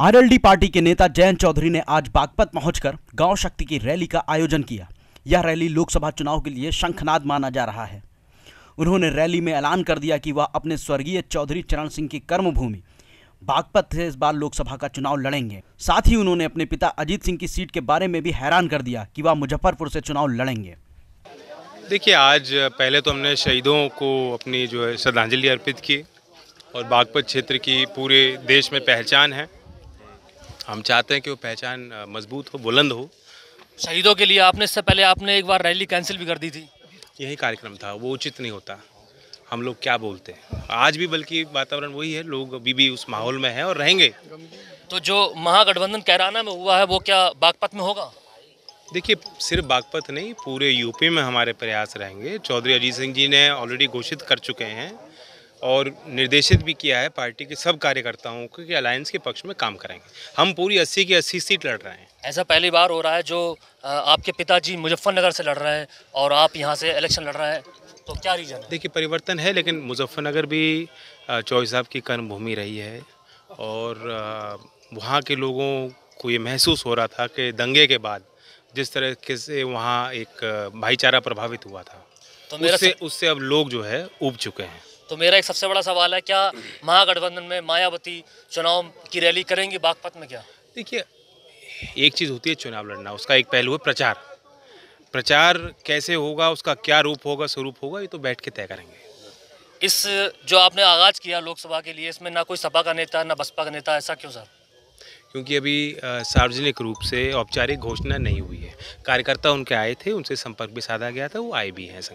RLD party के नेता जयंत चौधरी ने आज बागपत पहुंचकर गांव शक्ति की रैली का आयोजन किया यह रैली लोकसभा चुनाव के लिए शंखनाद माना जा रहा है उन्होंने रैली में ऐलान कर दिया कि वह अपने स्वर्गीय चौधरी चरण सिंह की कर्मभूमि बागपत से इस बार लोकसभा का चुनाव लड़ेंगे साथ ही उन्होंने अपने पिता अजीत सिंह की सीट के बारे में भी हैरान कर दिया कि वह मुजफ्फरपुर से चुनाव लड़ेंगे देखिए आज पहले तो हमने शहीदों को अपनी जो है श्रद्धांजलि अर्पित की और बागपत क्षेत्र की पूरे देश में पहचान है हम चाहते हैं कि वो पहचान मजबूत हो बुलंद हो शहीदों के लिए आपने इससे पहले आपने एक बार रैली कैंसिल भी कर दी थी यही कार्यक्रम था वो उचित नहीं होता हम लोग क्या बोलते हैं आज भी बल्कि वातावरण वही है लोग अभी भी उस माहौल में हैं और रहेंगे तो जो महागठबंधन कैराना में हुआ है वो क्या बागपत में होगा देखिए सिर्फ बागपत नहीं पूरे यूपी में हमारे प्रयास रहेंगे चौधरी अजीत सिंह जी ने ऑलरेडी घोषित कर चुके हैं और निर्देशित भी किया है पार्टी के सब कार्यकर्ताओं को कि अलायंस के पक्ष में काम करेंगे हम पूरी अस्सी की अस्सी सीट लड़ रहे हैं ऐसा पहली बार हो रहा है जो आपके पिताजी मुजफ्फरनगर से लड़ रहे हैं और आप यहाँ से इलेक्शन लड़ रहे हैं तो क्या रीजन है देखिए परिवर्तन है लेकिन मुजफ्फरनगर भी चौबीस साहब की कर्मभूमि रही है और वहाँ के लोगों को ये महसूस हो रहा था कि दंगे के बाद जिस तरह से वहाँ एक भाईचारा प्रभावित हुआ था तो मेरा उससे उससे अब लोग जो है उब चुके हैं तो मेरा एक सबसे बड़ा सवाल है क्या महागठबंधन में मायावती चुनाव की रैली करेंगी बागपत में क्या देखिए एक चीज़ होती है चुनाव लड़ना उसका एक पहलू है प्रचार प्रचार कैसे होगा उसका क्या रूप होगा स्वरूप होगा ये तो बैठ के तय करेंगे इस जो आपने आगाज़ किया लोकसभा के लिए इसमें ना कोई सपा का नेता ना बसपा का नेता ऐसा क्यों सर क्योंकि अभी सार्वजनिक रूप से औपचारिक घोषणा नहीं हुई है कार्यकर्ता उनके आए थे उनसे संपर्क भी साधा गया था वो आए भी हैं